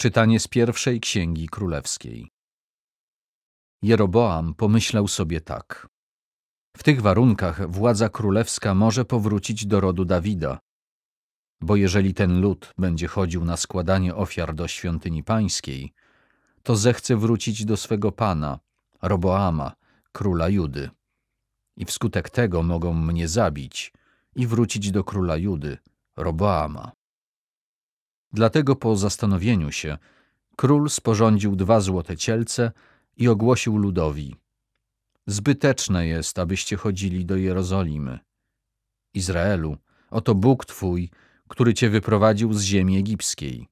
Czytanie z pierwszej księgi królewskiej. Jeroboam pomyślał sobie tak. W tych warunkach władza królewska może powrócić do rodu Dawida, bo jeżeli ten lud będzie chodził na składanie ofiar do świątyni pańskiej, to zechce wrócić do swego pana, Roboama, króla Judy. I wskutek tego mogą mnie zabić i wrócić do króla Judy, Roboama. Dlatego po zastanowieniu się król sporządził dwa złote cielce i ogłosił ludowi: Zbyteczne jest, abyście chodzili do Jerozolimy. Izraelu, oto Bóg twój, który cię wyprowadził z ziemi egipskiej.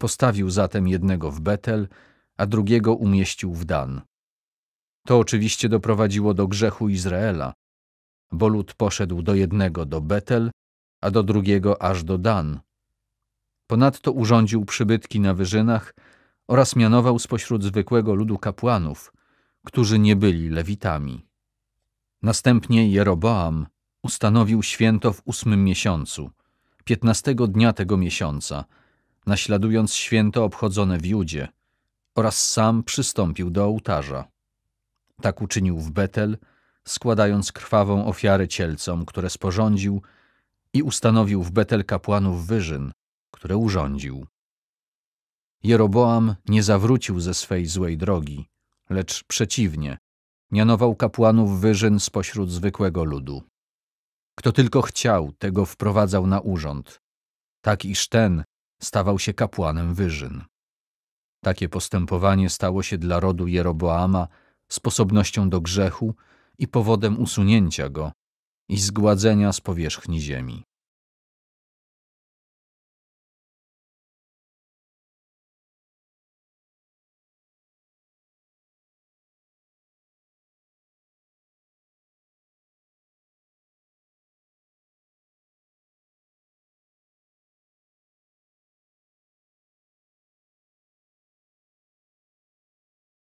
Postawił zatem jednego w Betel, a drugiego umieścił w Dan. To oczywiście doprowadziło do grzechu Izraela, bo lud poszedł do jednego do Betel, a do drugiego aż do Dan, Ponadto urządził przybytki na wyżynach oraz mianował spośród zwykłego ludu kapłanów, którzy nie byli lewitami. Następnie Jeroboam ustanowił święto w ósmym miesiącu, piętnastego dnia tego miesiąca, naśladując święto obchodzone w Judzie oraz sam przystąpił do ołtarza. Tak uczynił w Betel, składając krwawą ofiarę cielcom, które sporządził i ustanowił w Betel kapłanów wyżyn, które urządził. Jeroboam nie zawrócił ze swej złej drogi, lecz przeciwnie, mianował kapłanów wyżyn spośród zwykłego ludu. Kto tylko chciał, tego wprowadzał na urząd, tak iż ten stawał się kapłanem wyżyn. Takie postępowanie stało się dla rodu Jeroboama sposobnością do grzechu i powodem usunięcia go i zgładzenia z powierzchni ziemi.